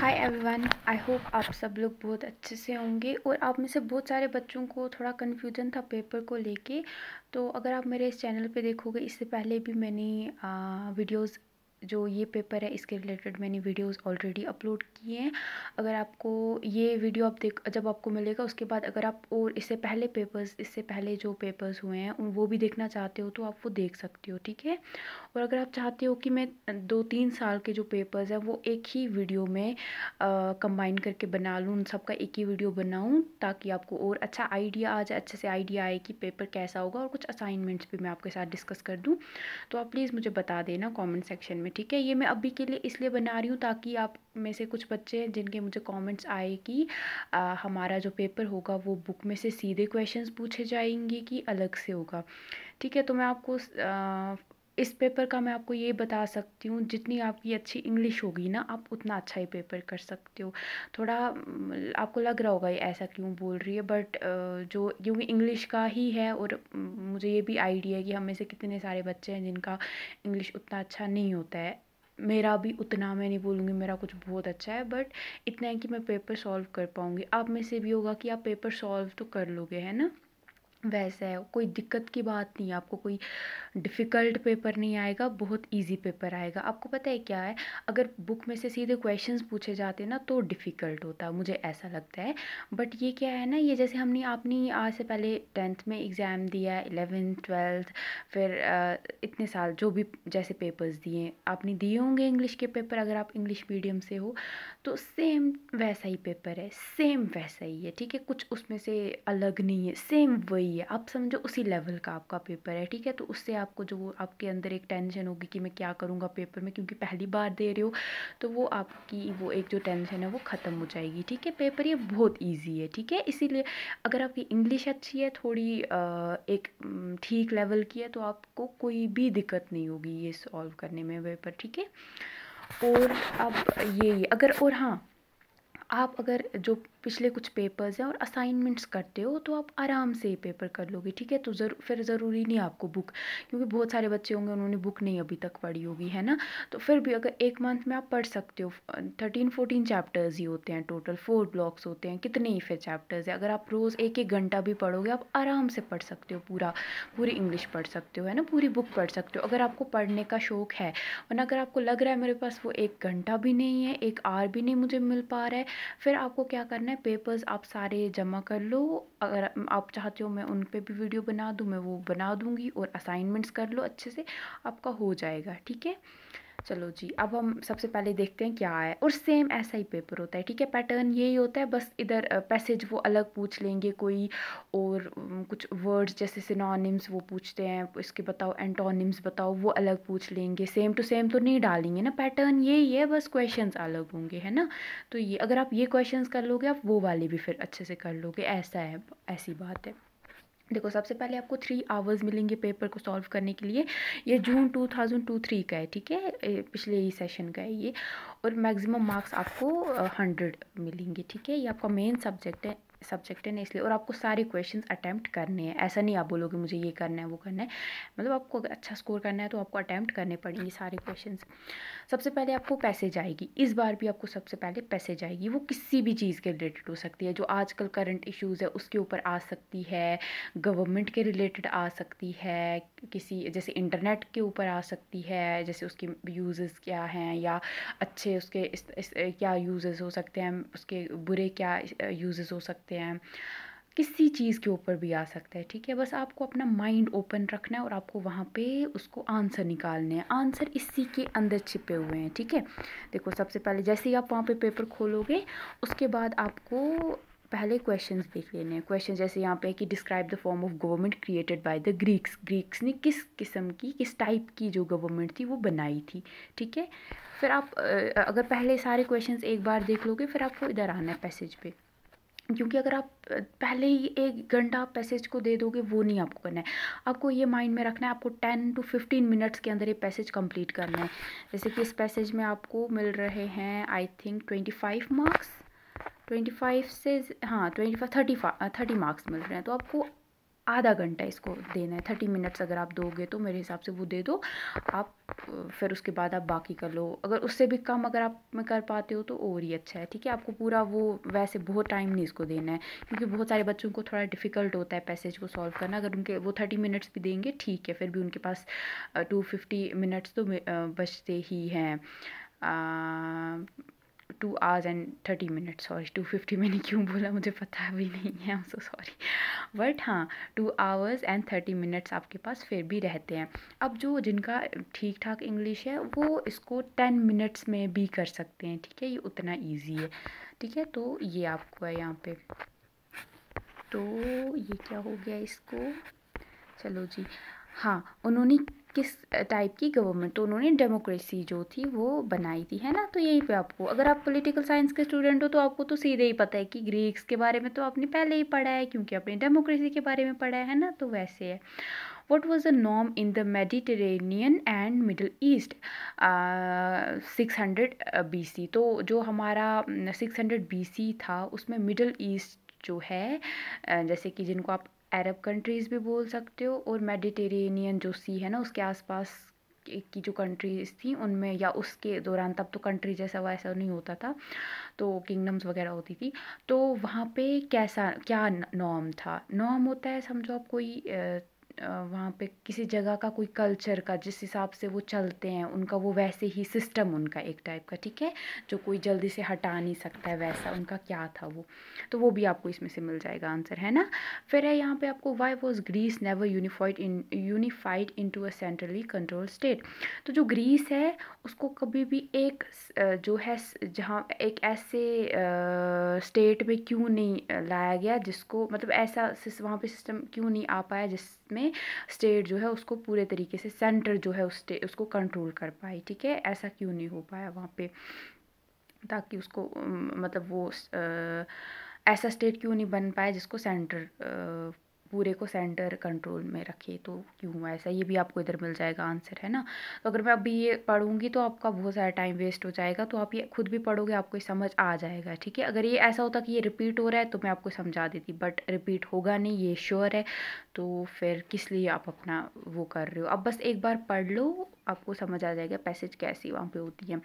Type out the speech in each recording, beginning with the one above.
hi everyone I hope आप सब लोग बहुत अच्छे से होंगे और आप में से बहुत सारे बच्चों को थोड़ा कन्फ्यूजन था पेपर को लेके तो अगर आप मेरे इस चैनल पे देखोगे इससे पहले भी मैंने वीडियोस जो ये पेपर है इसके रिलेटेड मैंने वीडियोस ऑलरेडी अपलोड किए हैं अगर आपको ये वीडियो आप देख जब आपको मिलेगा उसके बाद अगर आप और इससे पहले पेपर्स इससे पहले जो पेपर्स हुए हैं वो भी देखना चाहते हो तो आप वो देख सकते हो ठीक है और अगर आप चाहते हो कि मैं दो तीन साल के जो पेपर्स हैं वो एक ही वीडियो में कंबाइन करके बना लूँ उन सबका एक ही वीडियो बनाऊँ ताकि आपको और अच्छा आइडिया आ जाए अच्छे से आइडिया आए कि पेपर कैसा होगा और कुछ असाइनमेंट्स भी मैं आपके साथ डिस्कस कर दूँ तो आप प्लीज़ मुझे बता देना कॉमेंट सेक्शन में में ठीक है ये मैं अभी के लिए इसलिए बना रही हूँ ताकि आप में से कुछ बच्चे हैं जिनके मुझे कमेंट्स आए कि आ, हमारा जो पेपर होगा वो बुक में से सीधे क्वेश्चंस पूछे जाएंगे कि अलग से होगा ठीक है तो मैं आपको आ, इस पेपर का मैं आपको ये बता सकती हूँ जितनी आपकी अच्छी इंग्लिश होगी ना आप उतना अच्छा ही पेपर कर सकते हो थोड़ा आपको लग रहा होगा ये ऐसा क्यों बोल रही है बट जो क्योंकि इंग्लिश का ही है और मुझे ये भी आइडिया है कि हम में से कितने सारे बच्चे हैं जिनका इंग्लिश उतना अच्छा नहीं होता है मेरा भी उतना मैं नहीं बोलूँगी मेरा कुछ बहुत अच्छा है बट इतना है कि मैं पेपर सॉल्व कर पाऊँगी आप में से भी होगा कि आप पेपर सॉल्व तो कर लोगे है ना वैसे है कोई दिक्कत की बात नहीं है आपको कोई डिफ़िकल्ट पेपर नहीं आएगा बहुत इजी पेपर आएगा आपको पता है क्या है अगर बुक में से सीधे क्वेश्चंस पूछे जाते ना तो डिफ़िकल्ट होता मुझे ऐसा लगता है बट ये क्या है ना ये जैसे हमने आपने आज से पहले टेंथ में एग्ज़ाम दिया इलेवेंथ ट्वेल्थ फिर इतने साल जो भी जैसे पेपर्स दिए आपने दिए होंगे इंग्लिश के पेपर अगर आप इंग्लिश मीडियम से हो तो सेम वैसा ही पेपर है सेम वैसा ही है ठीक है कुछ उसमें से अलग नहीं है सेम वही वही है आप समझो उसी लेवल का आपका पेपर है ठीक है तो उससे आपको जो आपके अंदर एक टेंशन होगी कि मैं क्या करूँगा पेपर में क्योंकि पहली बार दे रहे हो तो वो आपकी वो एक जो टेंशन है वो ख़त्म हो जाएगी ठीक है पेपर ये बहुत ईजी है ठीक है इसीलिए अगर आपकी इंग्लिश अच्छी है थोड़ी एक ठीक लेवल की है तो आपको कोई भी दिक्कत नहीं होगी ये सॉल्व करने में पेपर ठीक है और अब ये अगर और हाँ आप अगर जो पिछले कुछ पेपर्स हैं और असाइनमेंट्स करते हो तो आप आराम से ये पेपर कर लोगे ठीक है तो ज़रूर फिर ज़रूरी नहीं आपको बुक क्योंकि बहुत सारे बच्चे होंगे उन्होंने बुक नहीं अभी तक पढ़ी होगी है ना तो फिर भी अगर एक मंथ में आप पढ़ सकते हो थर्टीन फोर्टीन चैप्टर्स ही होते हैं टोटल फोर ब्लॉक्स होते हैं कितने ही फिर चैप्टर्स हैं अगर आप रोज़ एक एक घंटा भी पढ़ोगे आप आराम से पढ़ सकते हो पूरा पूरी इंग्लिश पढ़ सकते हो है ना पूरी बुक पढ़ सकते हो अगर आपको पढ़ने का शौक़ है वरना अगर आपको लग रहा है मेरे पास वो एक घंटा भी नहीं है एक आर भी नहीं मुझे मिल पा रहा है फिर आपको क्या करना करना है पेपर्स आप सारे जमा कर लो अगर आप चाहते हो मैं उन पर भी वीडियो बना दूँ मैं वो बना दूँगी और असाइनमेंट्स कर लो अच्छे से आपका हो जाएगा ठीक है चलो जी अब हम सबसे पहले देखते हैं क्या है और सेम ऐसा ही पेपर होता है ठीक है पैटर्न यही होता है बस इधर पैसेज वो अलग पूछ लेंगे कोई और कुछ वर्ड्स जैसे सिनोनिम्स वो पूछते हैं इसके बताओ एंटोनिम्स बताओ वो अलग पूछ लेंगे सेम टू सेम तो नहीं डालेंगे ना पैटर्न यही है बस क्वेश्चन अलग होंगे है ना तो ये अगर आप ये क्वेश्चन कर लोगे आप वो वाले भी फिर अच्छे से कर लोगे ऐसा है ऐसी बात है देखो सबसे पहले आपको थ्री आवर्स मिलेंगे पेपर को सॉल्व करने के लिए ये June two thousand two three का है ठीक है पिछले ही सेशन का है ये और मैक्सिमम मार्क्स आपको हंड्रेड मिलेंगे ठीक है ये आपका मेन सब्जेक्ट है सब्जेक्ट है ना इसलिए और आपको सारे क्वेश्चंस अटैम्प्ट करने हैं ऐसा नहीं आप बोलोगे मुझे ये करना है वो करना है मतलब आपको अच्छा स्कोर करना है तो आपको अटैम्प्ट करने पड़ेंगे सारे क्वेश्चन सबसे पहले आपको पैसे जाएगी इस बार भी आपको सबसे पहले पैसे जाएगी वो किसी भी चीज़ के रिलेटेड हो सकती है जो आजकल करंट इश्यूज़ है उसके ऊपर आ सकती है गवर्नमेंट के रिलेटेड आ सकती है किसी जैसे इंटरनेट के ऊपर आ सकती है जैसे उसके यूज़ क्या हैं या अच्छे उसके इस, इस, क्या यूज़ हो सकते हैं उसके बुरे क्या यूज़ हो सकते सकते हैं किसी चीज़ के ऊपर भी आ सकता है ठीक है बस आपको अपना माइंड ओपन रखना है और आपको वहाँ पे उसको आंसर निकालने हैं आंसर इसी के अंदर छिपे हुए हैं ठीक है देखो सबसे पहले जैसे ही आप वहाँ पे पेपर खोलोगे उसके बाद आपको पहले क्वेश्चंस देख लेने हैं क्वेश्चन जैसे यहाँ पे है कि describe the form of government created by the Greeks Greeks ने किस किस्म की किस टाइप की जो गवर्नमेंट थी वो बनाई थी ठीक है फिर आप अगर पहले सारे क्वेश्चंस एक बार देख लोगे फिर आपको इधर आना है पैसेज पे क्योंकि अगर आप पहले ही एक घंटा पैसेज को दे दोगे वो नहीं आपको करना है आपको ये माइंड में रखना है आपको टेन टू फिफ्टीन मिनट्स के अंदर ये पैसेज कंप्लीट करना है जैसे कि इस पैसेज में आपको मिल रहे हैं I think twenty five marks twenty five से हाँ twenty five thirty thirty marks मिल रहे हैं तो आपको आधा घंटा इसको देना है थर्टी मिनट्स अगर आप दोगे तो मेरे हिसाब से वो दे दो आप फिर उसके बाद आप बाकी कर लो अगर उससे भी कम अगर आप में कर पाते हो तो और ही अच्छा है ठीक है आपको पूरा वो वैसे बहुत टाइम नहीं इसको देना है क्योंकि बहुत सारे बच्चों को थोड़ा डिफ़िकल्ट होता है पैसेज को सॉल्व करना अगर उनके वो थर्टी मिनट्स भी देंगे ठीक है फिर भी उनके पास टू फिफ्टी मिनट्स तो बचते ही हैं two hours and thirty minute sorry two fifty मैंने क्यों बोला मुझे पता भी नहीं है सो सॉरी बट हाँ two hours and thirty minutes आपके पास फिर भी रहते हैं अब जो जिनका ठीक ठाक इंग्लिश है वो इसको टेन मिनट्स में भी कर सकते हैं ठीक है ये उतना ईजी है ठीक है तो ये आपको है यहाँ पे तो ये क्या हो गया इसको चलो जी हाँ उन्होंने किस टाइप की गवर्नमेंट तो उन्होंने डेमोक्रेसी जो थी वो बनाई थी है ना तो यहीं पे आपको अगर आप पॉलिटिकल साइंस के स्टूडेंट हो तो आपको तो सीधे ही पता है कि ग्रीक्स के बारे में तो आपने पहले ही पढ़ा है क्योंकि आपने डेमोक्रेसी के बारे में पढ़ा है ना तो वैसे है वट वॉज अ नॉम in the Mediterranean and Middle East six hundred B C तो जो हमारा सिक्स हंड्रेड बी सी था उसमें मिडल ईस्ट जो है जैसे कि जिनको आप अरब कंट्रीज़ भी बोल सकते हो और मेडिटेरेनियन जो सी है ना उसके आसपास की जो कंट्रीज़ थी उनमें या उसके दौरान तब तो कंट्री जैसा वैसा नहीं होता था तो किंगडम्स वगैरह होती थी तो वहाँ पे कैसा क्या नॉम था नॉम होता है समझो आप कोई वहाँ पे किसी जगह का कोई कल्चर का जिस हिसाब से वो चलते हैं उनका वो वैसे ही सिस्टम उनका एक टाइप का ठीक है जो कोई जल्दी से हटा नहीं सकता है वैसा उनका क्या था वो तो वो भी आपको इसमें से मिल जाएगा आंसर है ना फिर है यहाँ पे आपको why was Greece never unified in unified into a centrally control state तो जो ग्रीस है उसको कभी भी एक जो है जहाँ एक ऐसे स्टेट में क्यों नहीं लाया गया जिसको मतलब ऐसा वहाँ पर सिस्टम क्यों नहीं आ पाया जिस में स्टेट जो है उसको पूरे तरीके से सेंटर जो है उस उसको कंट्रोल कर पाए ठीक है ऐसा क्यों नहीं हो पाया वहाँ पे ताकि उसको मतलब वो आ, ऐसा स्टेट क्यों नहीं बन पाया जिसको सेंटर आ, पूरे को सेंटर कंट्रोल में रखिए तो क्यों ऐसा ये भी आपको इधर मिल जाएगा आंसर है ना तो अगर मैं अभी ये पढ़ूंगी तो आपका बहुत सारा टाइम वेस्ट हो जाएगा तो आप ये खुद भी पढ़ोगे आपको समझ आ जाएगा ठीक है अगर ये ऐसा होता कि ये रिपीट हो रहा है तो मैं आपको समझा देती बट रिपीट होगा नहीं ये श्योर है तो फिर किस लिए आप अपना वो कर रहे हो अब बस एक बार पढ़ लो आपको समझ आ जाएगा पैसेज कैसी वहाँ पे होती है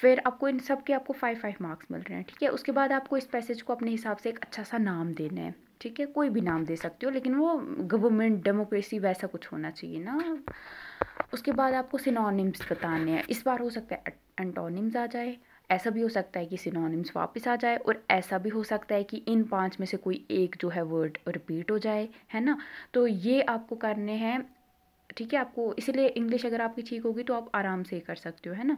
फिर आपको इन सब के आपको फाइव फाइव मार्क्स मिल रहे हैं ठीक है उसके बाद आपको इस पैसेज को अपने हिसाब से एक अच्छा सा नाम देना है ठीक है कोई भी नाम दे सकते हो लेकिन वो गवर्नमेंट डेमोक्रेसी वैसा कुछ होना चाहिए ना उसके बाद आपको सिनोनिम्स बताने हैं इस बार हो सकता है एंटोनिम्स आ जाए ऐसा भी हो सकता है कि सिनोनिम्स वापस आ जाए और ऐसा भी हो सकता है कि इन पांच में से कोई एक जो है वर्ड रिपीट हो जाए है ना तो ये आपको करने हैं ठीक है आपको इसीलिए इंग्लिश अगर आपकी ठीक होगी तो आप आराम से कर सकते हो है ना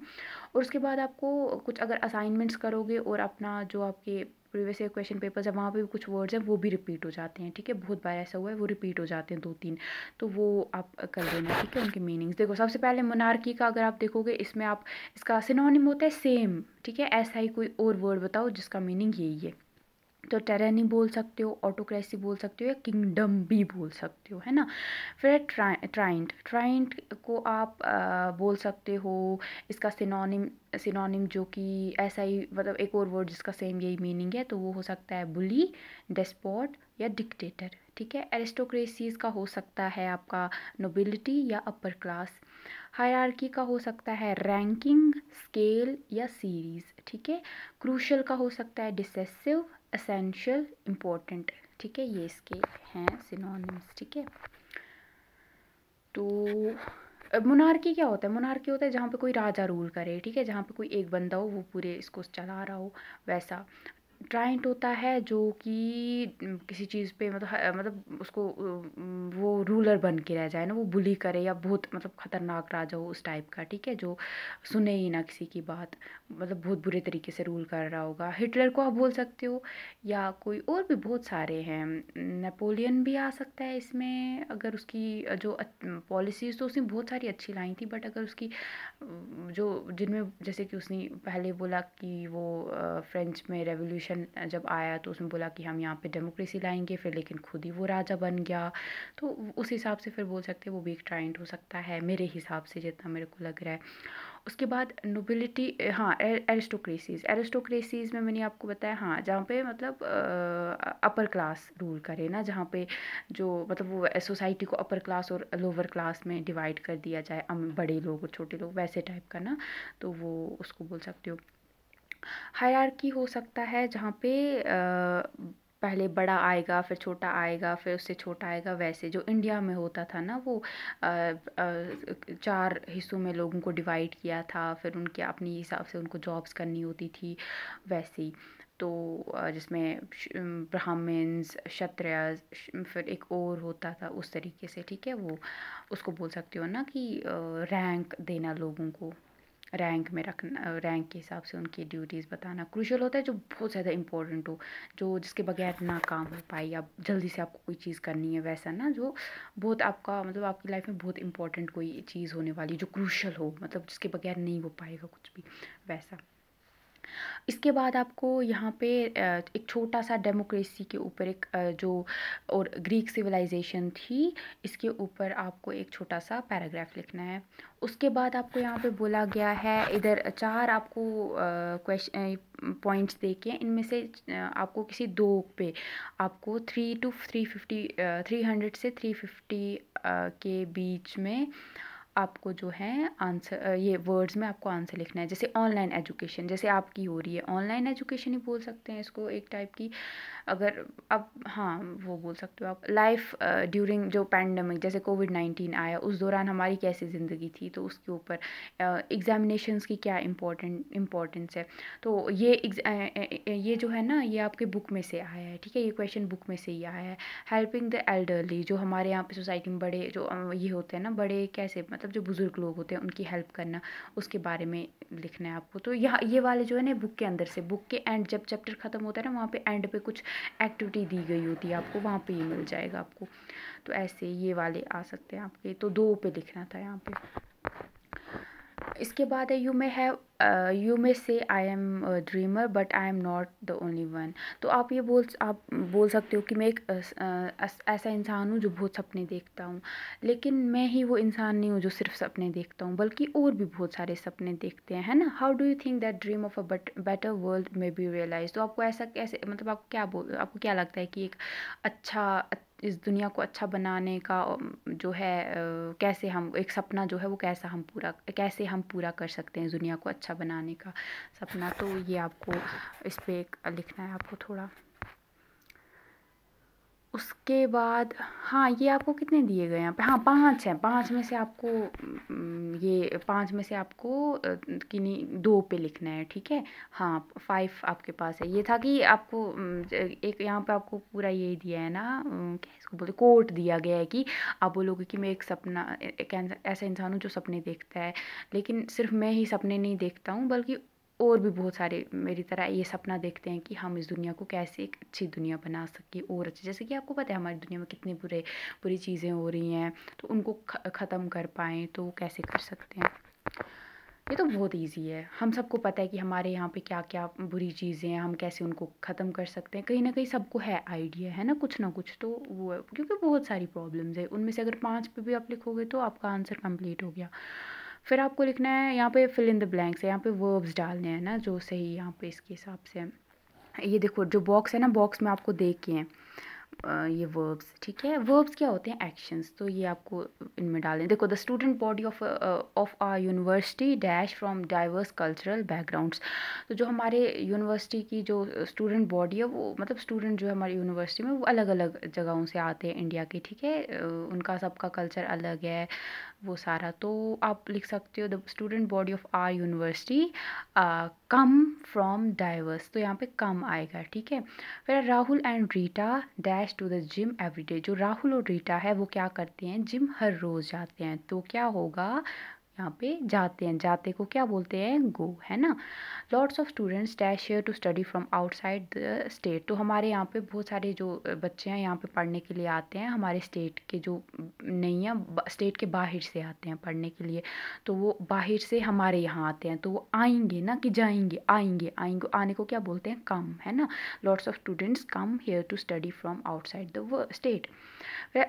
और उसके बाद आपको कुछ अगर असाइनमेंट्स करोगे और अपना जो आपके प्रीवियस ईयर क्वेश्चन पेपर्स है वहाँ पे भी कुछ वर्ड्स हैं वो भी रिपीट हो जाते हैं ठीक है बहुत बार ऐसा हुआ है वो रिपीट हो जाते हैं दो तीन तो वो आप कर लेना ठीक है उनके मीनिंग्स देखो सबसे पहले मोनार्की का अगर आप देखोगे इसमें आप इसका सिनोनिम होता है सेम ठीक है ऐसा ही कोई और वर्ड बताओ जिसका मीनिंग यही है तो टेरेनी बोल सकते हो ऑटोक्रेसी बोल सकते हो या किंगडम भी बोल सकते हो है ना फिर ट्रा, ट्राइंट ट्राइंट को आप आ, बोल सकते हो इसका सिनोनिम सिनोनिम जो कि ऐसा ही मतलब एक और वर्ड जिसका सेम यही मीनिंग है तो वो हो सकता है बुली डेस्पॉट या डिक्टेटर ठीक है एरिस्टोक्रेसीज का हो सकता है आपका नोबिलिटी या अपर क्लास हायरकी का हो सकता है रैंकिंग स्केल या सीरीज़ ठीक है क्रूशल का हो सकता है डिसेसिव असेंशियल इम्पोर्टेंट ठीक है ये इसके हैं सिनोनिम्स ठीक है तो मुनारकी क्या होता है मुनारकी होता है जहाँ पे कोई राजा रूल करे ठीक है जहाँ पे कोई एक बंदा हो वो पूरे इसको चला रहा हो वैसा ट्राइंट होता है जो कि किसी चीज़ पे मतलब मतलब उसको वो रूलर बन के रह जाए ना वो बुली करे या बहुत मतलब ख़तरनाक राजा हो उस टाइप का ठीक है जो सुने ही ना किसी की बात मतलब बहुत बुरे तरीके से रूल कर रहा होगा हिटलर को आप बोल सकते हो या कोई और भी बहुत सारे हैं नेपोलियन भी आ सकता है इसमें अगर उसकी जो पॉलिसीज़ तो उसने बहुत सारी अच्छी लाई थी बट अगर उसकी जो जिनमें जैसे कि उसने पहले बोला कि वो फ्रेंच में रेवोल्यूशन इलेक्शन जब आया तो उसने बोला कि हम यहाँ पे डेमोक्रेसी लाएंगे फिर लेकिन खुद ही वो राजा बन गया तो उस हिसाब से फिर बोल सकते हैं वो भी एक ट्राइंट हो सकता है मेरे हिसाब से जितना मेरे को लग रहा है उसके बाद नोबिलिटी हाँ एरिस्टोक्रेसीज़ एरिस्टोक्रेसीज़ में मैंने आपको बताया हाँ जहाँ पे मतलब अपर क्लास रूल करे ना जहाँ पे जो मतलब वो सोसाइटी को अपर क्लास और लोअर क्लास में डिवाइड कर दिया जाए बड़े लोग और छोटे लोग वैसे टाइप का ना तो वो उसको बोल सकते हो हायरार्की हो सकता है जहाँ पे पहले बड़ा आएगा फिर छोटा आएगा फिर उससे छोटा आएगा वैसे जो इंडिया में होता था ना वो चार हिस्सों में लोगों को डिवाइड किया था फिर उनके अपने हिसाब से उनको जॉब्स करनी होती थी वैसे ही तो जिसमें ब्राह्मण्स क्षत्रिय फिर एक और होता था उस तरीके से ठीक है वो उसको बोल सकते हो ना कि रैंक देना लोगों को रैंक में रखना रैंक के हिसाब से उनकी ड्यूटीज़ बताना क्रूशल होता है जो बहुत ज़्यादा इंपॉर्टेंट हो जो जिसके बगैर ना काम हो पाए आप जल्दी से आपको कोई चीज़ करनी है वैसा ना जो बहुत आपका मतलब आपकी लाइफ में बहुत इंपॉर्टेंट कोई चीज़ होने वाली जो क्रूशल हो मतलब जिसके बगैर नहीं हो पाएगा कुछ भी वैसा इसके बाद आपको यहाँ पे एक छोटा सा डेमोक्रेसी के ऊपर एक जो और ग्रीक सिविलाइजेशन थी इसके ऊपर आपको एक छोटा सा पैराग्राफ लिखना है उसके बाद आपको यहाँ पे बोला गया है इधर चार आपको क्वेश्चन पॉइंट्स देखे हैं इनमें से आपको किसी दो पे आपको three two three fifty three hundred से थ्री फिफ्टी के बीच में आपको जो है आंसर ये वर्ड्स में आपको आंसर लिखना है जैसे ऑनलाइन एजुकेशन जैसे आपकी हो रही है ऑनलाइन एजुकेशन ही बोल सकते हैं इसको एक टाइप की अगर अब हाँ वो बोल सकते हो आप लाइफ ड्यूरिंग जो पैंडमिक जैसे कोविड नाइन्टीन आया उस दौरान हमारी कैसी ज़िंदगी थी तो उसके ऊपर एग्ज़ामिनेशंस की क्या इम्पोर्टेंट इम्पोर्टेंस है तो ये ये जो है ना ये आपके बुक में से आया है ठीक है ये क्वेश्चन बुक में से ही आया है हेल्पिंग द एल्डरली जो हमारे यहाँ पे सोसाइटी में बड़े जो ये होते हैं ना बड़े कैसे मतलब मतलब जो बुज़ुर्ग लोग होते हैं उनकी हेल्प करना उसके बारे में लिखना है आपको तो यहाँ ये वाले जो है ना बुक के अंदर से बुक के एंड जब चैप्टर ख़त्म होता है ना वहाँ पे एंड पे कुछ एक्टिविटी दी गई होती है आपको वहाँ पे ये मिल जाएगा आपको तो ऐसे ये वाले आ सकते हैं आपके तो दो पे लिखना था यहाँ पर इसके बाद है you may have you may say I am dreamer but I am not the only one तो आप ये बोल आप बोल सकते हो कि मैं एक ऐसा इंसान हूँ जो बहुत सपने देखता हूँ लेकिन मैं ही वो इंसान नहीं हूँ जो सिर्फ सपने देखता हूँ बल्कि और भी बहुत सारे सपने देखते हैं है ना how do you think that dream of a better world may be realise तो आपको ऐसा कैसे मतलब आपको क्या बोल आपको क्या लगता है कि एक अच्छा इस दुनिया को अच्छा बनाने का जो है कैसे हम एक सपना जो है वो कैसा हम पूरा कैसे हम पूरा कर सकते हैं दुनिया को अच्छा बनाने का सपना तो ये आपको इस पर लिखना है आपको थोड़ा उसके बाद हाँ ये आपको कितने दिए गए यहाँ पे हाँ पाँच हैं पाँच में से आपको ये पाँच में से आपको किन्हीं दो पे लिखना है ठीक है हाँ फाइव आपके पास है ये था कि आपको एक यहाँ पे आपको पूरा ये दिया है ना क्या इसको बोलते कोट दिया गया है कि आप बोलोगे कि मैं एक सपना एक ऐसा इंसान हूँ जो सपने देखता है लेकिन सिर्फ मैं ही सपने नहीं देखता हूँ बल्कि और भी बहुत सारे मेरी तरह ये सपना देखते हैं कि हम इस दुनिया को कैसे एक अच्छी दुनिया बना सकें और अच्छी जैसे कि आपको पता है हमारी दुनिया में कितने बुरे बुरी चीज़ें हो रही हैं तो उनको ख़त्म कर पाएँ तो कैसे कर सकते हैं ये तो बहुत इजी है हम सबको पता है कि हमारे यहाँ पे क्या क्या बुरी चीज़ें हैं हम कैसे उनको ख़त्म कर सकते हैं कहीं ना कहीं सबको है आइडिया है ना कुछ ना कुछ तो वो क्योंकि बहुत सारी प्रॉब्लम्स है उनमें से अगर पाँच पे भी आप लिखोगे तो आपका आंसर कंप्लीट हो गया फिर आपको लिखना है यहाँ पे फिल इन द ब्लैंक्स है यहाँ पे वर्ब्स डालने हैं ना जो सही यहाँ पे इसके हिसाब से ये देखो जो बॉक्स है ना बॉक्स में आपको देख के हैं ये वर्ब्स ठीक है वर्ब्स क्या होते हैं एक्शंस तो ये आपको इनमें डालें देखो the student body of of our university dash from diverse cultural backgrounds तो जो हमारे यूनिवर्सिटी की जो स्टूडेंट बॉडी है वो मतलब स्टूडेंट जो है हमारी यूनिवर्सिटी में वो अलग अलग जगहों से आते हैं इंडिया के ठीक है उनका सबका कल्चर अलग है वो सारा तो आप लिख सकते हो the student body of our university come from diverse तो यहाँ पे कम आएगा ठीक है फिर Rahul and Rita dash to the gym every day जो राहुल और रीटा है वो क्या करते हैं जिम हर रोज़ जाते हैं तो क्या होगा यहाँ पे जाते हैं जाते को क्या बोलते हैं गो है ना lots of students dash here to study from outside the state तो हमारे यहाँ पे बहुत सारे जो बच्चे हैं यहाँ पे पढ़ने के लिए आते हैं हमारे स्टेट के जो नहीं हैं स्टेट के बाहर से आते हैं पढ़ने के लिए तो वो बाहर से हमारे यहाँ आते हैं तो वो आएंगे ना कि जाएंगे आएंगे आएंगे आने को क्या बोलते हैं कम है ना lots of students come here to study from outside the state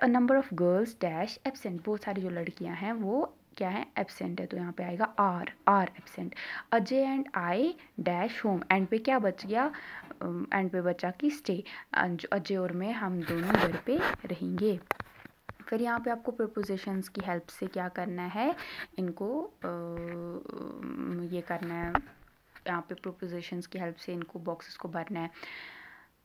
number of girls dash absent बहुत सारी जो लड़कियाँ हैं वो क्या है एबसेंट है तो यहाँ पे आएगा are are absent Ajay and I dash home end पे क्या बच गया एंड um, पे बचा कि स्टे अजय और मैं हम दोनों घर पे रहेंगे फिर यहाँ पे आपको प्रपोजिशंस की हेल्प से क्या करना है इनको आ, uh, um, ये करना है यहाँ पे प्रपोजिशंस की हेल्प से इनको बॉक्सेस को भरना है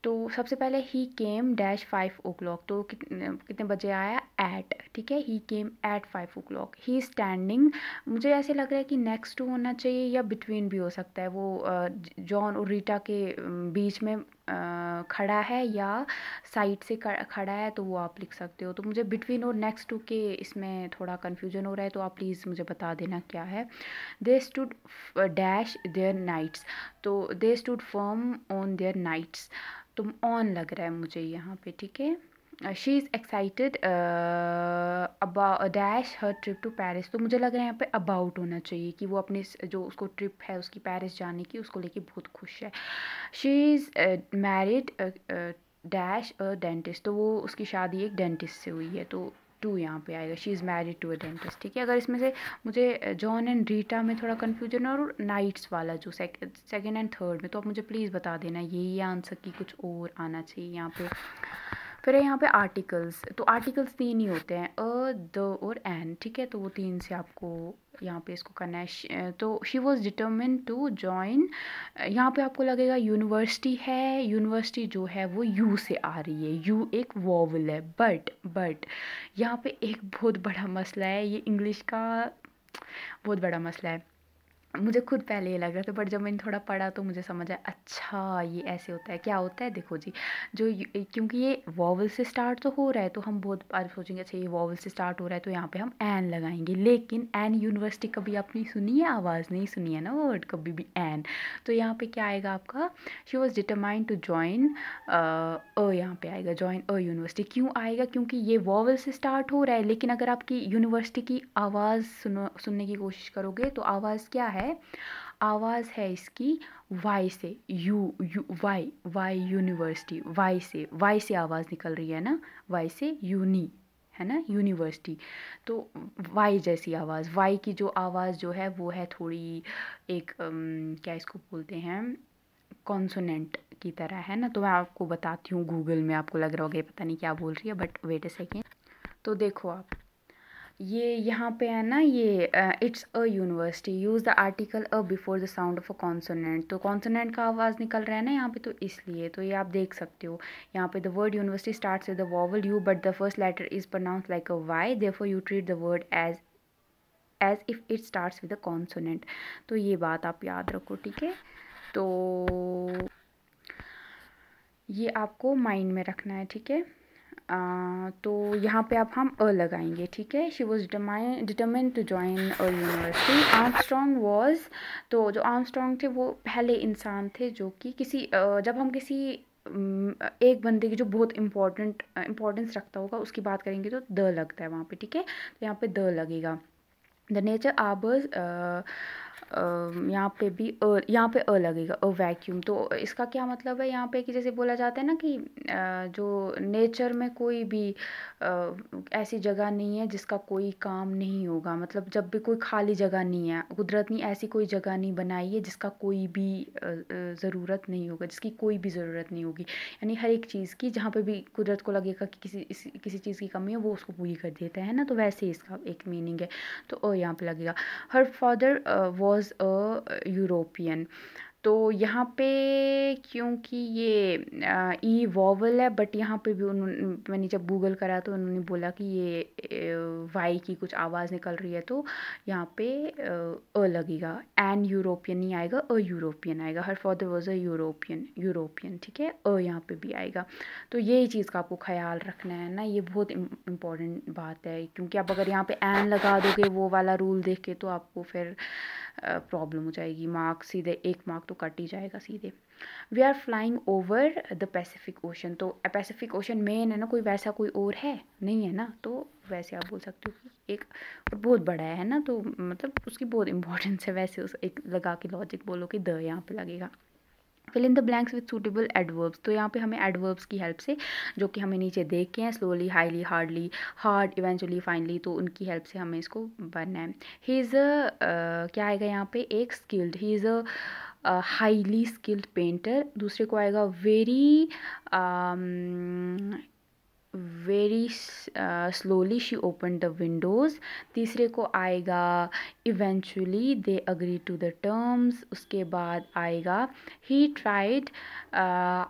तो सबसे पहले he came dash five o'clock तो कितने बजे आया एट ठीक है he came at five o'clock he standing मुझे ऐसे लग रहा है कि नेक्स्ट टू होना चाहिए या बिटवीन भी हो सकता है वो जॉन और रीटा के बीच में खड़ा है या साइड से खड़ा है तो वो आप लिख सकते हो तो मुझे बिटवीन और नेक्स्ट टू के इसमें थोड़ा कन्फ्यूजन हो रहा है तो आप प्लीज़ मुझे बता देना क्या है they stood dash their nights तो they stood firm on their nights तुम तो ऑन लग रहा है मुझे यहाँ पे ठीक है she is excited about dash her trip to Paris तो मुझे लग रहा है यहाँ पे अबाउट होना चाहिए कि वो अपने जो उसको ट्रिप है उसकी पेरिस जाने की उसको लेके बहुत खुश है she is married dash a dentist तो वो उसकी शादी एक डेंटिस्ट से हुई है तो टू यहाँ पे आएगा she is married to a dentist ठीक है अगर इसमें से मुझे जॉन एंड रीटा में थोड़ा कन्फ्यूजन है और नाइट्स वाला जो सेकेंड एंड थर्ड में तो आप मुझे प्लीज़ बता देना यही आंसर की कुछ और आना चाहिए यहाँ पे फिर है यहाँ पे आर्टिकल्स तो आर्टिकल्स तीन ही होते हैं अ द और एन ठीक है तो वो तीन से आपको यहाँ पे इसको करना है तो she was determine to join यहाँ पे आपको लगेगा यूनिवर्सिटी है यूनिवर्सिटी जो है वो यू से आ रही है यू एक वॉवल है बट बट यहाँ पे एक बहुत बड़ा मसला है ये इंग्लिश का बहुत बड़ा मसला है मुझे खुद पहले ये लग रहा था बट जब मैंने थोड़ा पढ़ा तो मुझे समझ आया अच्छा ये ऐसे होता है क्या होता है देखो जी जो क्योंकि ये वॉवल से स्टार्ट तो हो रहा है तो हम बहुत बार सोचेंगे अच्छा ये वॉवल से स्टार्ट हो रहा है तो यहाँ पे हम एन लगाएंगे लेकिन एन यूनिवर्सिटी कभी आपने सुनी है आवाज़ नहीं सुनी है ना वर्ड कभी भी एन तो यहाँ पर क्या आएगा आपका she was determined to join a यहाँ पर आएगा ज्वाइन अ यूनिवर्सिटी क्यों आएगा क्योंकि ये वॉवल से स्टार्ट हो रहा है लेकिन अगर आपकी यूनिवर्सिटी की आवाज़ सुनने की कोशिश करोगे तो आवाज़ क्या है है आवाज़ है इसकी वाई से U U Y Y university Y से वाई से आवाज़ निकल रही है ना वाई से यूनी है ना यूनिवर्सिटी तो वाई जैसी आवाज़ वाई की जो आवाज़ जो है वो है थोड़ी एक अम, क्या इसको बोलते हैं कॉन्सोनेंट की तरह है ना तो मैं आपको बताती हूँ गूगल में आपको लग रहा होगा पता नहीं क्या बोल रही है बट वेट अ सेकेंड तो देखो आप ये यहाँ पे है ना ये it's a university use the article a before the sound of a consonant तो कॉन्सोनेंट का आवाज़ निकल रहा है ना यहाँ पे तो इसलिए तो ये आप देख सकते हो यहाँ पे the word university start with the vowel U but the first letter is pronounce like a Y therefore you treat the word as as if it start with a consonant तो ये बात आप याद रखो ठीक है तो ये आपको माइंड में रखना है ठीक है तो यहाँ पे आप हम अ लगाएंगे ठीक है she was determine to join a university strong was तो जो स्ट्रॉन्ग थे वो पहले इंसान थे जो कि किसी जब हम किसी एक बंदे की जो बहुत इम्पोर्टेंट इम्पोर्टेंस रखता होगा उसकी बात करेंगे तो द लगता है वहाँ पे ठीक है तो यहाँ पे द लगेगा द नेचर आबर्स यहाँ पे भी अ यहाँ पे अ लगेगा अ वैक्यूम तो इसका क्या मतलब है यहाँ पे कि जैसे बोला जाता है ना कि जो नेचर में कोई भी ऐसी जगह नहीं है जिसका कोई काम नहीं होगा मतलब जब भी कोई खाली जगह नहीं है कुदरत ने ऐसी कोई जगह नहीं बनाई है जिसका कोई भी ज़रूरत नहीं होगा जिसकी कोई भी ज़रूरत नहीं होगी यानी हर एक चीज़ की जहाँ पर भी कुदरत को लगेगा कि किसी किसी चीज़ की कमी है वो उसको पूरी कर देता है ना तो वैसे इसका एक मीनिंग है तो अ यहाँ पर लगेगा हर फादर वो वॉज अ यूरोपियन तो यहाँ पे क्योंकि ये ई वॉवल है बट यहाँ पे भी उन्होंने मैंने जब गूगल करा तो उन्होंने बोला कि ये वाई की कुछ आवाज़ निकल रही है तो यहाँ पे अ लगेगा एन यूरोपियन नहीं आएगा अ यूरोपियन आएगा her father was a European European ठीक है अ यहाँ पे भी आएगा तो यही चीज़ का आपको ख्याल रखना है ना ये बहुत इम्पॉर्टेंट बात है क्योंकि आप अगर यहाँ पे एन लगा दोगे वो वाला रूल देख के तो आपको फिर प्रॉब्लम हो जाएगी मार्क सीधे एक मार्क तो कट ही जाएगा सीधे we are flying over the Pacific Ocean तो पैसिफिक ओशन मेन है ना कोई वैसा कोई और है नहीं है ना तो वैसे आप बोल सकते हो एक बहुत बड़ा है ना तो मतलब उसकी बहुत इंपॉर्टेंस है वैसे उस एक लगा के लॉजिक बोलो कि द यहाँ पे लगेगा fill in the blanks with suitable adverbs तो यहाँ पे हमें एडवर्ब्स की हेल्प से जो कि हमें नीचे देख के हैं slowly highly hardly hard eventually finally तो उनकी हेल्प से हमें इसको बनना है ही इज़ अ क्या आएगा यहाँ पे एक skilled he is a highly skilled painter दूसरे को आएगा very very uh, slowly she opened the windows तीसरे को आएगा eventually they agree to the terms उसके बाद आएगा he tried uh,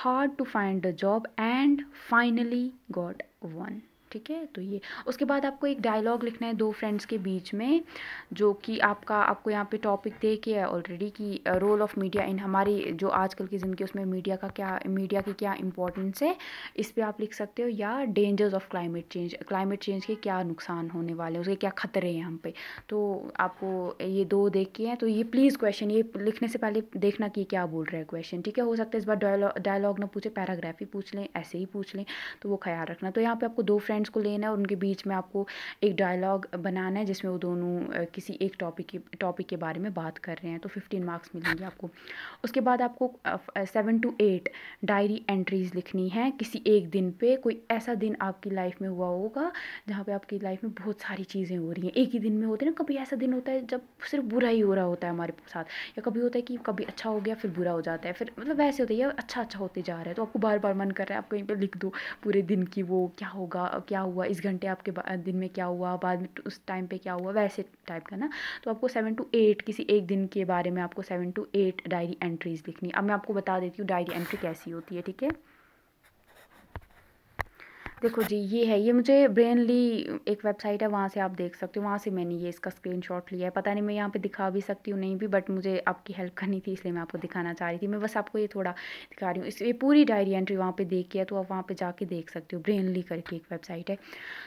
hard to find a job and finally got one ठीक है तो ये उसके बाद आपको एक डायलॉग लिखना है दो फ्रेंड्स के बीच में जो कि आपका आपको यहाँ पे टॉपिक दे के है ऑलरेडी कि रोल ऑफ मीडिया इन हमारी जो आजकल की ज़िंदगी उसमें मीडिया का क्या मीडिया की क्या इंपॉर्टेंस है इस पर आप लिख सकते हो या dangers of climate change climate change के क्या नुकसान होने वाले हैं उसके क्या ख़तरे हैं हम पे तो आपको ये दो देख के हैं तो ये प्लीज़ क्वेश्चन ये लिखने से पहले देखना कि क्या बोल रहा है क्वेश्चन ठीक है हो सकता है इस बार डायलॉग ना पूछे पैराग्राफ ही पूछ लें ऐसे ही पूछ लें तो वो ख्याल रखना तो यहाँ पर आपको दो फ्रेंड फ्रेंड्स को लेना है और उनके बीच में आपको एक डायलॉग बनाना है जिसमें वो दोनों किसी एक टॉपिक टॉपिक के बारे में बात कर रहे हैं तो फिफ्टीन मार्क्स मिलेंगे आपको उसके बाद आपको seven to eight diary entries लिखनी है किसी एक दिन पे कोई ऐसा दिन आपकी लाइफ में हुआ होगा जहाँ पे आपकी लाइफ में बहुत सारी चीज़ें हो रही हैं एक ही दिन में होते हैं ना कभी ऐसा दिन होता है जब सिर्फ बुरा ही हो रहा होता है हमारे साथ या कभी होता है कि कभी अच्छा हो गया फिर बुरा हो जाता है फिर मतलब वैसे होता है अच्छा अच्छा होते जा रहा है तो आपको बार बार मन कर रहा है आप कहीं पर लिख दो पूरे दिन की वो क्या होगा क्या हुआ इस घंटे आपके दिन में क्या हुआ बाद में उस टाइम पे क्या हुआ वैसे टाइप का ना तो आपको सेवन टू एट किसी एक दिन के बारे में आपको seven to eight diary entries लिखनी अब मैं आपको बता देती हूँ डायरी एंट्री कैसी होती है ठीक है देखो जी ये है ये मुझे ब्रेनली एक वेबसाइट है वहाँ से आप देख सकते हो वहाँ से मैंने ये इसका स्क्रीनशॉट लिया है पता नहीं मैं यहाँ पे दिखा भी सकती हूँ नहीं भी बट मुझे आपकी हेल्प करनी थी इसलिए मैं आपको दिखाना चाह रही थी मैं बस आपको ये थोड़ा दिखा रही हूँ इस ये पूरी डायरी एंट्री वहाँ पर देख के है तो आप वहाँ पर जाके देख सकते हो ब्रेनली करके एक वेबसाइट है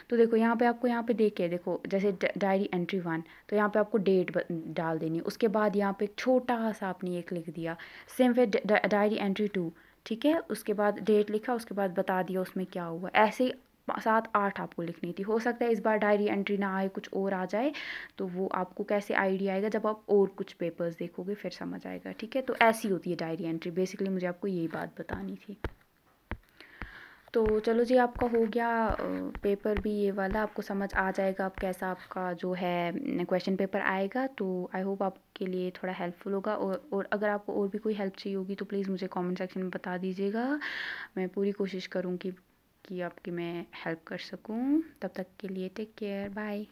तो देखो यहाँ पर आपको यहाँ पर देख के देखो जैसे डायरी एंट्री वन तो यहाँ पर आपको डेट डाल देनी उसके बाद यहाँ पर छोटा सा आपने एक लिख दिया सेम फिर डायरी एंट्री टू ठीक है उसके बाद डेट लिखा उसके बाद बता दिया उसमें क्या हुआ ऐसे ही सात आठ आपको लिखनी थी हो सकता है इस बार डायरी एंट्री ना आए कुछ और आ जाए तो वो आपको कैसे आइडिया आएगा जब आप और कुछ पेपर्स देखोगे फिर समझ आएगा ठीक है तो ऐसी होती है डायरी एंट्री बेसिकली मुझे आपको यही बात बतानी थी तो चलो जी आपका हो गया पेपर भी ये वाला आपको समझ आ जाएगा आप कैसा आपका जो है क्वेश्चन पेपर आएगा तो आई होप आपके लिए थोड़ा हेल्पफुल होगा और और अगर आपको और भी कोई हेल्प चाहिए होगी तो प्लीज़ मुझे कमेंट सेक्शन में बता दीजिएगा मैं पूरी कोशिश करूँगी कि आपकी मैं हेल्प कर सकूँ तब तक के लिए टेक केयर बाय